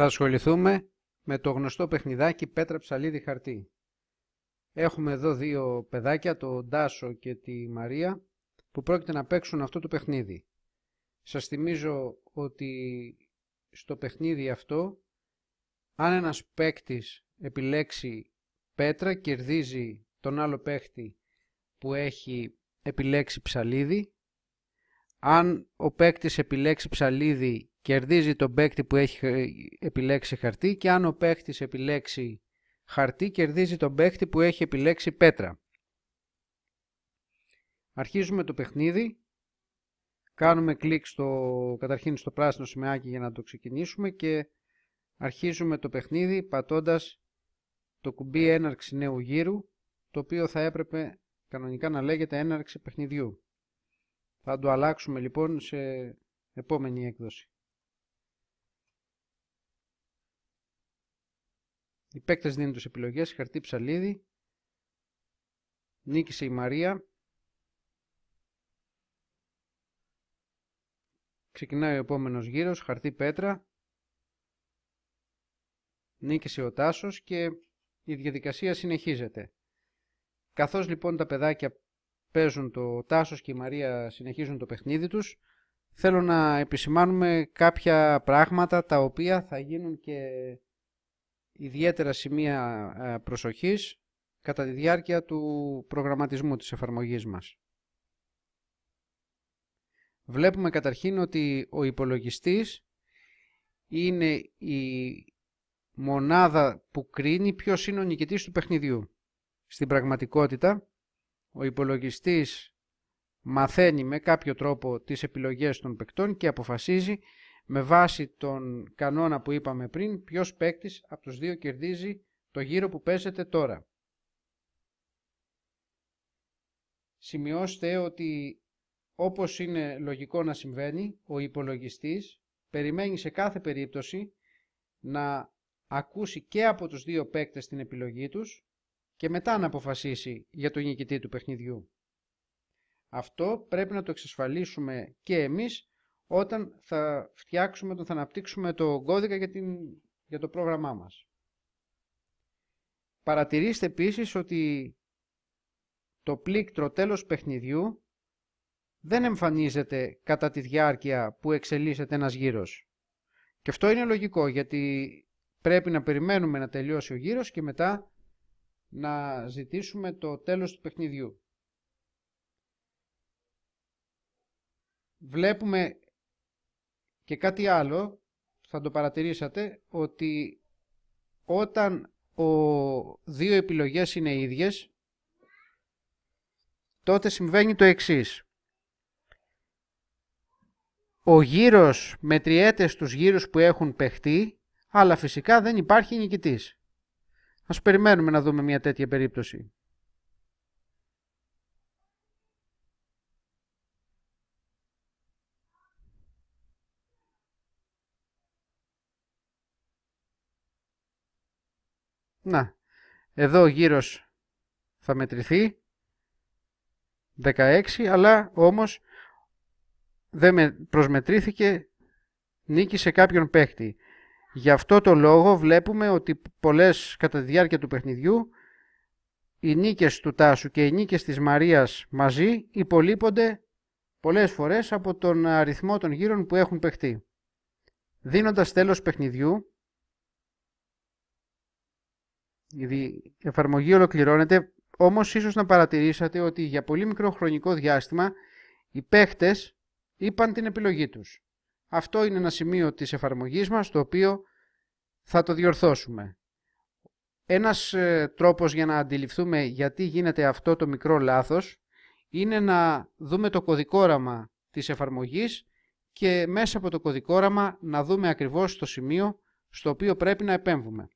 Θα ασχοληθούμε με το γνωστό παιχνιδάκι πέτρα ψαλίδι χαρτί. Έχουμε εδώ δύο παιδάκια, Το Ντάσο και τη Μαρία, που πρόκειται να παίξουν αυτό το παιχνίδι. Σας θυμίζω ότι στο παιχνίδι αυτό, αν ένας παίκτης επιλέξει πέτρα, κερδίζει τον άλλο παίκτη που έχει επιλέξει ψαλίδι. Αν ο παίκτης επιλέξει ψαλίδι κερδίζει τον παίκτη που έχει ε, επιλέξει χαρτί και αν ο παίκτης επιλέξει χαρτί κερδίζει τον παίκτη που έχει επιλέξει πέτρα. Αρχίζουμε το παιχνίδι. Κάνουμε κλικ στο, καταρχήν στο πράσινο σημαίακι για να το ξεκινήσουμε και αρχίζουμε το παιχνίδι πατώντας το κουμπί έναρξη νέου γύρου το οποίο θα έπρεπε κανονικά να λέγεται έναρξη παιχνιδιού. Θα το αλλάξουμε λοιπόν σε επόμενη έκδοση. Οι παίκτες δίνουν τους επιλογές, χαρτί ψαλίδι. Νίκησε η Μαρία. Ξεκινάει ο επόμενος γύρος, χαρτί πέτρα. Νίκησε ο Τάσος και η διαδικασία συνεχίζεται. Καθώς λοιπόν τα παιδάκια παίζουν το Τάσος και η Μαρία συνεχίζουν το παιχνίδι τους, θέλω να επισημάνουμε κάποια πράγματα τα οποία θα γίνουν και ιδιαίτερα σημεία ε, προσοχής κατά τη διάρκεια του προγραμματισμού της εφαρμογής μας. Βλέπουμε καταρχήν ότι ο υπολογιστής είναι η μονάδα που κρίνει ποιος είναι ο νικητής του παιχνιδιού. Στην πραγματικότητα, ο υπολογιστής μαθαίνει με κάποιο τρόπο τις επιλογές των παικτών και αποφασίζει με βάση τον κανόνα που είπαμε πριν, ποιος παίκτης από τους δύο κερδίζει το γύρο που παίζεται τώρα. Σημειώστε ότι όπως είναι λογικό να συμβαίνει, ο υπολογιστής περιμένει σε κάθε περίπτωση να ακούσει και από τους δύο παίκτες την επιλογή τους και μετά να αποφασίσει για τον νικητή του παιχνιδιού. Αυτό πρέπει να το εξασφαλίσουμε και εμείς όταν θα φτιάξουμε, το, θα αναπτύξουμε το κώδικα για, για το πρόγραμμά μας. Παρατηρήστε επίσης ότι το πλήκτρο τέλος παιχνιδιού δεν εμφανίζεται κατά τη διάρκεια που εξελίσσεται ένας γύρος. Και αυτό είναι λογικό γιατί πρέπει να περιμένουμε να τελειώσει ο γύρος και μετά να ζητήσουμε το τέλος του παιχνιδιού. Βλέπουμε και κάτι άλλο, θα το παρατηρήσατε, ότι όταν ο, δύο επιλογές είναι ίδιες, τότε συμβαίνει το εξής. Ο γύρος μετριέται στους γύρους που έχουν παιχτεί, αλλά φυσικά δεν υπάρχει νικητής. Ας περιμένουμε να δούμε μια τέτοια περίπτωση. Να, εδώ ο γύρος θα μετρηθεί 16, αλλά όμως δεν προσμετρήθηκε νίκη σε κάποιον παίχτη. Γι' αυτό το λόγο βλέπουμε ότι πολλές κατά τη διάρκεια του παιχνιδιού οι νίκες του Τάσου και οι νίκες της Μαρίας μαζί υπολείπονται πολλές φορές από τον αριθμό των γύρων που έχουν παιχτεί. Δίνοντας τέλος παιχνιδιού, η εφαρμογή ολοκληρώνεται, όμως ίσως να παρατηρήσατε ότι για πολύ μικρό χρονικό διάστημα οι παίχτες είπαν την επιλογή τους. Αυτό είναι ένα σημείο της εφαρμογής μας το οποίο θα το διορθώσουμε. Ένας ε, τρόπος για να αντιληφθούμε γιατί γίνεται αυτό το μικρό λάθος είναι να δούμε το κωδικόραμα της εφαρμογής και μέσα από το κωδικόραμα να δούμε ακριβώς το σημείο στο οποίο πρέπει να επέμβουμε.